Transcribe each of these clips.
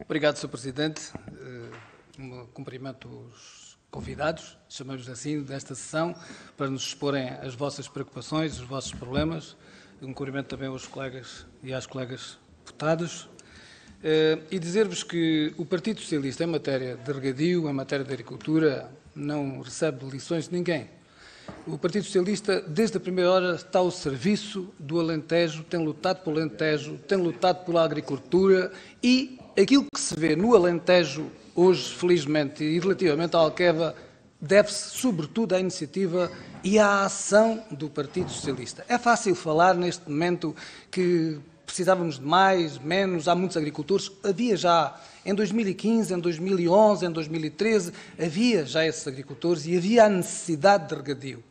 Obrigado, Sr. Presidente. Eh, um cumprimento os convidados, chamamos assim, desta sessão, para nos exporem as vossas preocupações, os vossos problemas. Um cumprimento também aos colegas e às colegas deputados. Eh, e dizer-vos que o Partido Socialista, em matéria de regadio, em matéria de agricultura, não recebe lições de ninguém. O Partido Socialista, desde a primeira hora, está ao serviço do Alentejo, tem lutado pelo Alentejo, tem lutado pela agricultura e aquilo que se vê no Alentejo hoje, felizmente, e relativamente à Alqueva, deve-se sobretudo à iniciativa e à ação do Partido Socialista. É fácil falar neste momento que precisávamos de mais, menos, há muitos agricultores, havia já em 2015, em 2011, em 2013, havia já esses agricultores e havia a necessidade de regadio.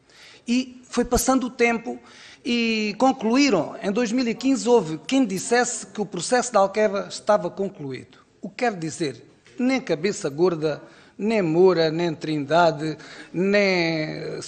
E foi passando o tempo e concluíram. Em 2015 houve quem dissesse que o processo da Alqueva estava concluído. O que quer dizer? Nem cabeça gorda, nem Moura, nem Trindade, nem uh,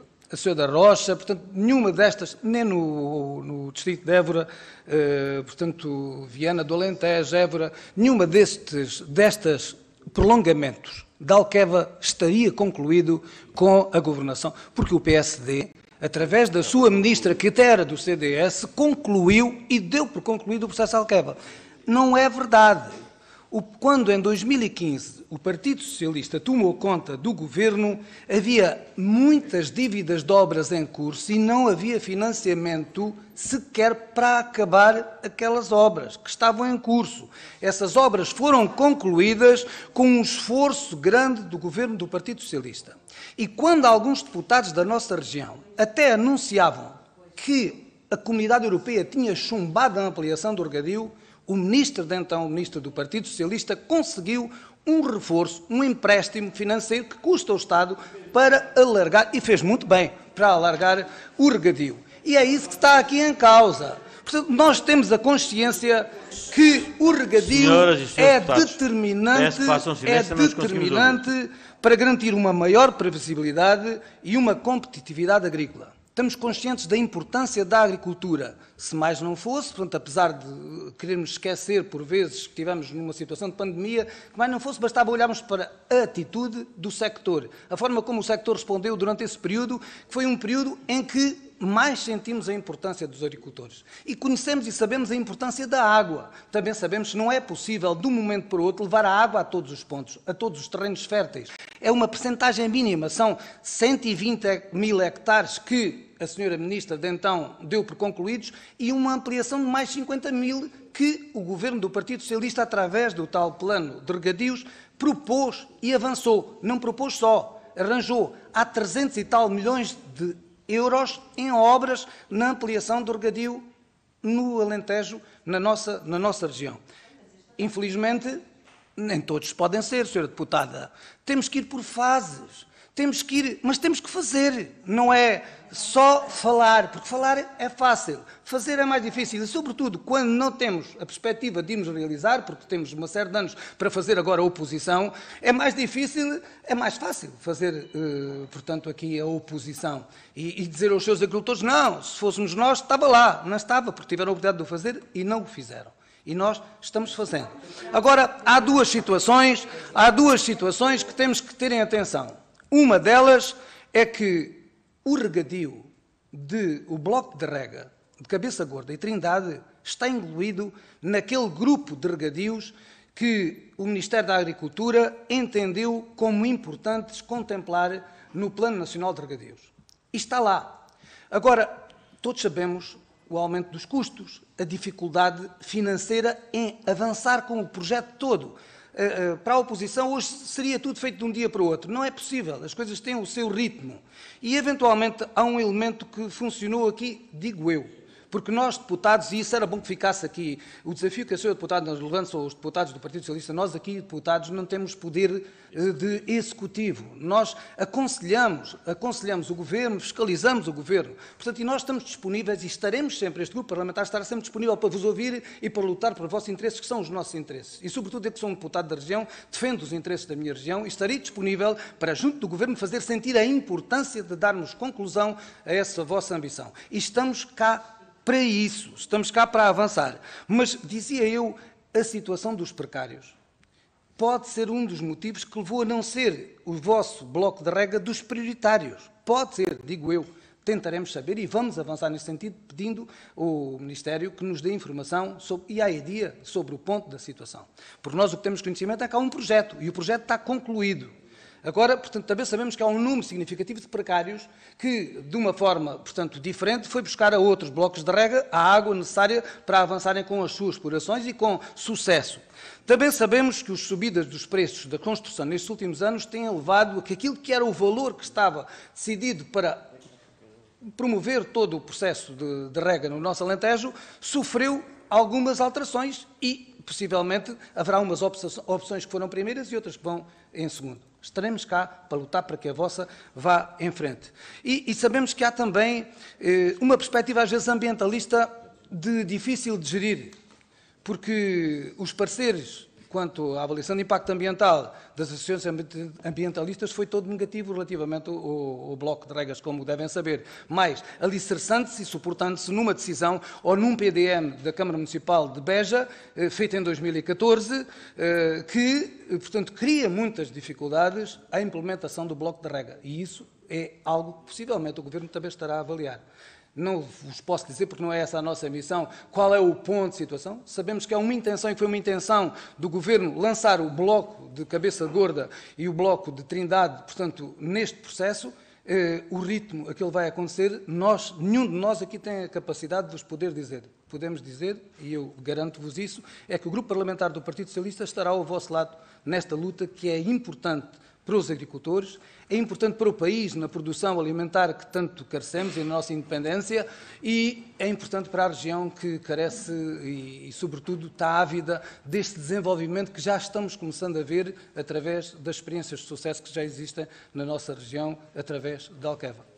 uh, a senhora Rocha, portanto, nenhuma destas, nem no, no distrito de Évora, eh, portanto, Viana do Alentejo, Évora, nenhuma destes, destas prolongamentos Dalqueva estaria concluído com a governação, porque o PSD, através da sua ministra, que até era do CDS, concluiu e deu por concluído o processo Alqueva. Não é verdade quando em 2015 o Partido Socialista tomou conta do governo, havia muitas dívidas de obras em curso e não havia financiamento sequer para acabar aquelas obras que estavam em curso. Essas obras foram concluídas com um esforço grande do governo do Partido Socialista. E quando alguns deputados da nossa região até anunciavam que a comunidade europeia tinha chumbado a ampliação do regadio, o ministro de então, o ministro do Partido Socialista, conseguiu um reforço, um empréstimo financeiro que custa ao Estado para alargar, e fez muito bem, para alargar o regadio. E é isso que está aqui em causa. Portanto, nós temos a consciência que o regadio é determinante, é determinante para garantir uma maior previsibilidade e uma competitividade agrícola estamos conscientes da importância da agricultura. Se mais não fosse, portanto, apesar de querermos esquecer por vezes que estivemos numa situação de pandemia, que mais não fosse, bastava olharmos para a atitude do sector, a forma como o sector respondeu durante esse período, que foi um período em que mais sentimos a importância dos agricultores. E conhecemos e sabemos a importância da água. Também sabemos que não é possível, de um momento para o outro, levar a água a todos os pontos, a todos os terrenos férteis. É uma percentagem mínima, são 120 mil hectares que a senhora ministra de então deu por concluídos e uma ampliação de mais 50 mil que o governo do Partido Socialista, através do tal plano de regadios, propôs e avançou. Não propôs só, arranjou. Há 300 e tal milhões de euros em obras na ampliação do regadio no Alentejo, na nossa, na nossa região. Infelizmente, nem todos podem ser, Sra. Deputada. Temos que ir por fases. Temos que ir, mas temos que fazer, não é só falar, porque falar é fácil, fazer é mais difícil e, sobretudo, quando não temos a perspectiva de irmos realizar, porque temos uma série de anos para fazer agora a oposição, é mais difícil, é mais fácil fazer, eh, portanto, aqui a oposição e, e, dizer aos seus agricultores: não, se fôssemos nós, estava lá, não estava, porque tiveram a oportunidade de o fazer e não o fizeram. E nós estamos fazendo. Agora, há duas situações, há duas situações que temos que terem atenção. Uma delas é que o regadio de o bloco de rega de Cabeça Gorda e Trindade está incluído naquele grupo de regadios que o Ministério da Agricultura entendeu como importantes contemplar no Plano Nacional de Regadios. E está lá. Agora, todos sabemos o aumento dos custos, a dificuldade financeira em avançar com o projeto todo. Eh, eh, para a oposição, hoje seria tudo feito de um dia para o outro. Não é possível, as coisas têm o seu ritmo. E, eventualmente, há um elemento que funcionou aqui, digo eu, porque nós, deputados, e isso era bom que ficasse aqui, o desafio que a senhora deputada nos lança, os deputados do Partido Socialista, nós aqui, deputados, não temos poder eh, de executivo. Nós aconselhamos, aconselhamos o governo, fiscalizamos o governo. Portanto, e nós estamos disponíveis e estaremos sempre, este grupo parlamentar estará sempre disponível para vos ouvir e para lutar pelos vossos interesses, que são os nossos interesses. E, sobretudo, eu que sou um deputado da região, defendo os interesses da minha região e estarei disponível para, junto do governo, fazer sentir a importância de darmos conclusão a essa vossa ambição. E estamos cá para isso, estamos cá para avançar. Mas dizia eu, a situação dos precários pode ser um dos motivos que levou a não ser o vosso bloco de regra dos prioritários. Pode ser, digo eu. Tentaremos saber e vamos avançar nesse sentido, pedindo ao Ministério que nos dê informação sobre, e a dia sobre o ponto da situação. Porque nós o que temos conhecimento é que há um projeto e o projeto está concluído. Agora, portanto, também sabemos que há um número significativo de precários que, de uma forma, portanto, diferente, foi buscar a outros blocos de rega a água necessária para avançarem com as suas explorações e com sucesso. Também sabemos que as subidas dos preços da construção nestes últimos anos têm levado a que aquilo que era o valor que estava decidido para promover todo o processo de, de rega no nosso Alentejo sofreu algumas alterações e, possivelmente, haverá umas opções que foram primeiras e outras que vão em segundo. Estaremos cá para lutar para que a vossa vá em frente. E, e sabemos que há também eh, uma perspectiva, às vezes, ambientalista de difícil de gerir, porque os parceiros quanto à avaliação de impacto ambiental das associações ambientalistas foi todo negativo relativamente ao, ao bloco de regras, como devem saber. Mas, alicerçando-se e suportando-se numa decisão ou num PDM da Câmara Municipal de Beja, eh, feito em 2014, eh, que, eh, portanto, cria muitas dificuldades à implementação do bloco de regra. E isso é algo que possivelmente o Governo também estará a avaliar. Não vos posso dizer, porque não é essa a nossa missão, qual é o ponto de situação. Sabemos que há é uma intenção, e foi uma intenção do governo lançar o bloco de Cabeça Gorda e o bloco de Trindade, portanto, neste processo. Eh, o ritmo a que ele vai acontecer, nós, nenhum de nós aqui tem a capacidade de vos poder dizer podemos dizer, e eu garanto-vos isso, é que o Grupo Parlamentar do Partido Socialista estará ao vosso lado nesta luta que é importante para os agricultores, é importante para o país na produção alimentar que tanto carecemos e na nossa independência e é importante para a região que carece e, e, sobretudo, está ávida deste desenvolvimento que já estamos começando a ver através das experiências de sucesso que já existem na nossa região através da Alqueva.